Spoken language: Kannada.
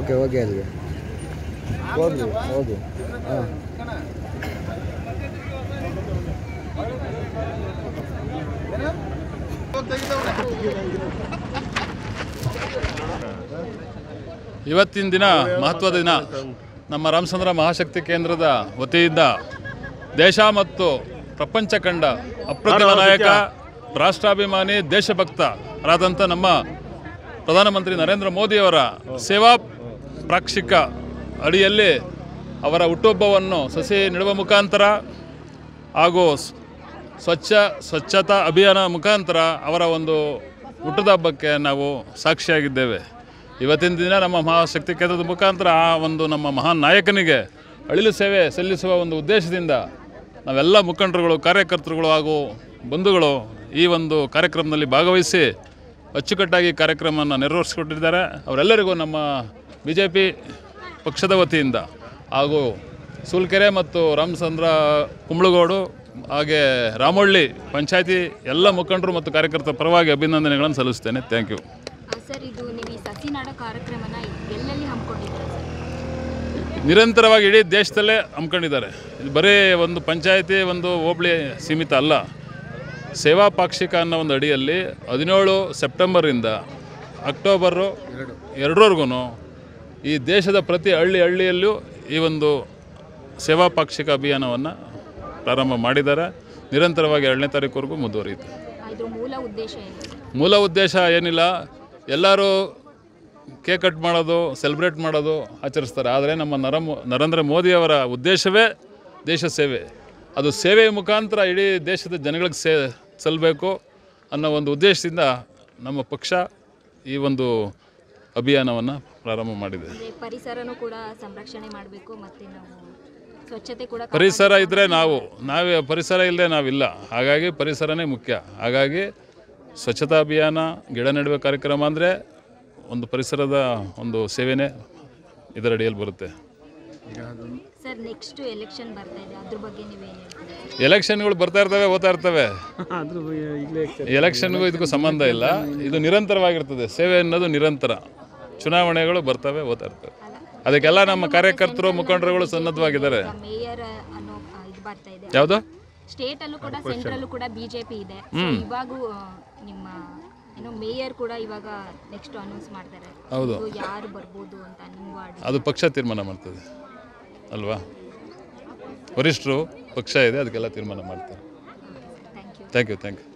ಓಕೆ ಓಕೆ ಅಲ್ಲಿಗೆ ಹೋಗಿ ಹೋಗಿ ಹಾಂ ಇವತ್ತಿನ ದಿನ ಮಹತ್ವದ ದಿನ ನಮ್ಮ ರಾಮಚಂದ್ರ ಮಹಾಶಕ್ತಿ ಕೇಂದ್ರದ ವತಿಯಿಂದ ದೇಶ ಮತ್ತು ಪ್ರಪಂಚ ಕಂಡ ಅಪ್ರತಿಮ ನಾಯಕ ರಾಷ್ಟ್ರಾಭಿಮಾನಿ ದೇಶಭಕ್ತರಾದಂಥ ನಮ್ಮ ಪ್ರಧಾನಮಂತ್ರಿ ನರೇಂದ್ರ ಮೋದಿಯವರ ಸೇವಾ ಪ್ರಾಕ್ಷಿಕ ಅಡಿಯಲ್ಲಿ ಅವರ ಹುಟ್ಟುಹಬ್ಬವನ್ನು ಸಸಿ ನೆಡುವ ಮುಖಾಂತರ ಹಾಗೂ ಸ್ವಚ್ಛ ಸ್ವಚ್ಛತಾ ಅಭಿಯಾನ ಮುಖಾಂತರ ಅವರ ಒಂದು ಹುಟ್ಟದ ಹಬ್ಬಕ್ಕೆ ನಾವು ಸಾಕ್ಷಿಯಾಗಿದ್ದೇವೆ ಇವತ್ತಿನ ದಿನ ನಮ್ಮ ಮಹಾಶಕ್ತಿ ಕೇಂದ್ರದ ಮುಖಾಂತರ ಆ ಒಂದು ನಮ್ಮ ಮಹಾನ್ ನಾಯಕನಿಗೆ ಅಳಿಲು ಸೇವೆ ಸಲ್ಲಿಸುವ ಒಂದು ಉದ್ದೇಶದಿಂದ ನಾವೆಲ್ಲ ಮುಖಂಡರುಗಳು ಕಾರ್ಯಕರ್ತರುಗಳು ಹಾಗೂ ಬಂಧುಗಳು ಈ ಒಂದು ಕಾರ್ಯಕ್ರಮದಲ್ಲಿ ಭಾಗವಹಿಸಿ ಅಚ್ಚುಕಟ್ಟಾಗಿ ಕಾರ್ಯಕ್ರಮವನ್ನು ನೆರವೇರಿಸಿಕೊಟ್ಟಿದ್ದಾರೆ ಅವರೆಲ್ಲರಿಗೂ ನಮ್ಮ ಬಿ ಜೆ ಪಿ ಪಕ್ಷದ ವತಿಯಿಂದ ಹಾಗೂ ಸೂಲ್ಕೆರೆ ಮತ್ತು ರಾಮಚಂದ್ರ ಕುಂಬಳಗೋಡು ಹಾಗೆ ರಾಮೊಳ್ಳಿ ಪಂಚಾಯಿತಿ ಎಲ್ಲ ಮುಖಂಡರು ಮತ್ತು ಕಾರ್ಯಕರ್ತರ ಪರವಾಗಿ ಅಭಿನಂದನೆಗಳನ್ನು ಸಲ್ಲಿಸ್ತೇನೆ ಥ್ಯಾಂಕ್ ಯು ಸರ್ ಇದು ನೀವು ಈ ಸಸಿ ಕಾರ್ಯಕ್ರಮನ ಎಲ್ಲೆಲ್ಲಿ ಹಮ್ಮಿಕೊಂಡಿದ್ದೀರಾ ನಿರಂತರವಾಗಿ ಇಡೀ ದೇಶದಲ್ಲೇ ಹಮ್ಮಿಕೊಂಡಿದ್ದಾರೆ ಇದು ಬರೀ ಒಂದು ಪಂಚಾಯಿತಿ ಒಂದು ಹೋಬಳಿ ಸೀಮಿತ ಅಲ್ಲ ಸೇವಾ ಪಾಕ್ಷಿಕ ಅನ್ನೋ ಒಂದು ಅಡಿಯಲ್ಲಿ ಹದಿನೇಳು ಸೆಪ್ಟೆಂಬರಿಂದ ಅಕ್ಟೋಬರು ಎರಡರವರೆಗೂ ಈ ದೇಶದ ಪ್ರತಿ ಹಳ್ಳಿ ಹಳ್ಳಿಯಲ್ಲೂ ಈ ಒಂದು ಸೇವಾ ಪಾಕ್ಷಿಕ ಅಭಿಯಾನವನ್ನು ಪ್ರಾರಂಭ ಮಾಡಿದ್ದಾರೆ ನಿರಂತರವಾಗಿ ಎರಡನೇ ತಾರೀಕುವರೆಗೂ ಮುಂದುವರಿಯಿತು ಮೂಲ ಉದ್ದೇಶ ಏನಿಲ್ಲ ಎಲ್ಲರೂ ಕೇಕ್ ಕಟ್ ಮಾಡೋದು ಸೆಲೆಬ್ರೇಟ್ ಮಾಡೋದು ಆಚರಿಸ್ತಾರೆ ಆದರೆ ನಮ್ಮ ನರಮ ನರೇಂದ್ರ ಮೋದಿಯವರ ಉದ್ದೇಶವೇ ದೇಶ ಸೇವೆ ಅದು ಸೇವೆಯ ಮುಖಾಂತರ ಇಡೀ ದೇಶದ ಜನಗಳಿಗೆ ಸೇ ಸಲ್ಲಬೇಕು ಅನ್ನೋ ಒಂದು ಉದ್ದೇಶದಿಂದ ನಮ್ಮ ಪಕ್ಷ ಈ ಒಂದು ಅಭಿಯಾನವನ್ನು ಪ್ರಾರಂಭ ಮಾಡಿದೆ ಪರಿಸರನೂ ಕೂಡ ಸಂರಕ್ಷಣೆ ಮಾಡಬೇಕು ಮತ್ತು ಸ್ವಚ್ಛತೆ ಕೂಡ ಪರಿಸರ ಇದ್ದರೆ ನಾವು ನಾವೇ ಪರಿಸರ ಇಲ್ಲದೆ ನಾವಿಲ್ಲ ಹಾಗಾಗಿ ಪರಿಸರನೇ ಮುಖ್ಯ ಹಾಗಾಗಿ ಸ್ವಚ್ಛತಾ ಅಭಿಯಾನ ಗಿಡ ನೆಡುವ ಕಾರ್ಯಕ್ರಮ ಅಂದರೆ ಒಂದು ಪರಿಸರದ ಒಂದು ಸೇವೆನೇ ಇದರಡಿಯಲ್ಲಿ ಅಡಿಯಲ್ಲಿ ಬರುತ್ತೆ ಎಲೆಕ್ಷನ್ಗಳು ಬರ್ತಾ ಇರ್ತವೆ ಓದ್ತಾ ಇರ್ತವೆ ಎಲೆಕ್ಷನ್ಗೂ ಇದಕ್ಕೂ ಸಂಬಂಧ ಇಲ್ಲ ಇದು ನಿರಂತರವಾಗಿರ್ತದೆ ಸೇವೆ ಅನ್ನೋದು ನಿರಂತರ ಚುನಾವಣೆಗಳು ಬರ್ತವೆ ಓದ್ತಾ ಇರ್ತವೆ ಅದಕ್ಕೆಲ್ಲ ನಮ್ಮ ಕಾರ್ಯಕರ್ತರು ಮುಖಂಡರುಗಳು ಸನ್ನದ್ಧವಾಗಿದ್ದಾರೆ ಯಾವುದು ಸ್ಟೇಟ್ ಅಲ್ಲೂ ಕೂಡ ಕೂಡ ಬಿಜೆಪಿ ಇದೆ ಇವಾಗೂ ನಿಮ್ಮ ಏನೋ ಮೇಯರ್ ಕೂಡ ಇವಾಗ ನೆಕ್ಸ್ಟ್ ಅನೌನ್ಸ್ ಮಾಡ್ತಾರೆ ಹೌದು ಯಾರು ಬರ್ಬೋದು ಅಂತ ನಿಮ್ಮ ಅದು ಪಕ್ಷ ತೀರ್ಮಾನ ಮಾಡ್ತದೆ ಅಲ್ವಾ ವರಿಷ್ಠರು ಪಕ್ಷ ಇದೆ ಅದಕ್ಕೆಲ್ಲ ತೀರ್ಮಾನ ಮಾಡ್ತಾರೆ ಥ್ಯಾಂಕ್ ಯು ಥ್ಯಾಂಕ್ ಯು